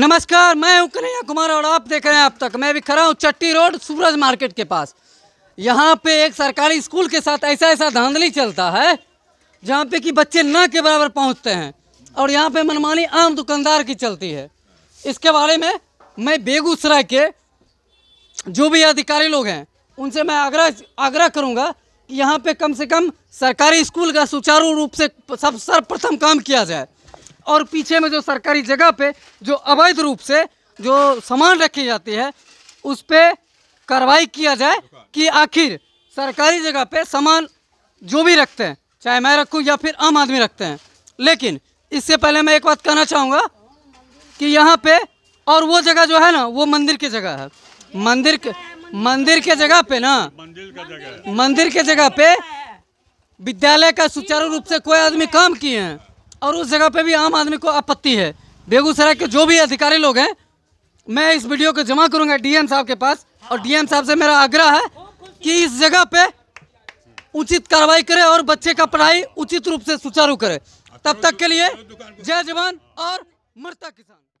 नमस्कार मैं हूं कन्हैया कुमार और आप देख रहे हैं आप तक मैं भी खड़ा हूं चट्टी रोड सूरज मार्केट के पास यहां पे एक सरकारी स्कूल के साथ ऐसा ऐसा धांधली चलता है जहां पे कि बच्चे ना के बराबर पहुंचते हैं और यहां पे मनमानी आम दुकानदार की चलती है इसके बारे में मैं बेगूसराय के जो भी अधिकारी लोग हैं उनसे मैं आग्रह आग्रह करूँगा कि यहाँ पर कम से कम सरकारी स्कूल का सुचारू रूप से सब सर्वप्रथम काम किया जाए और पीछे में जो सरकारी जगह पे जो अवैध रूप से जो सामान रखी जाती है उस पर कार्रवाई किया जाए कि आखिर सरकारी जगह पे सामान जो भी रखते हैं चाहे मैं रखूं या फिर आम आदमी रखते हैं लेकिन इससे पहले मैं एक बात कहना चाहूँगा कि यहाँ पे और वो जगह जो है ना वो मंदिर की जगह है मंदिर के मंदिर के जगह पे ना मंदिर के जगह पे विद्यालय का सुचारू रूप से कोई आदमी काम किए हैं और उस जगह पे भी आम आदमी को आपत्ति है बेगूसराय के जो भी अधिकारी लोग हैं मैं इस वीडियो को जमा करूंगा डीएम साहब के पास और डीएम साहब से मेरा आग्रह है कि इस जगह पे उचित कार्रवाई करें और बच्चे का पढ़ाई उचित रूप से सुचारू करें तब तक के लिए जय जवान और मृतक किसान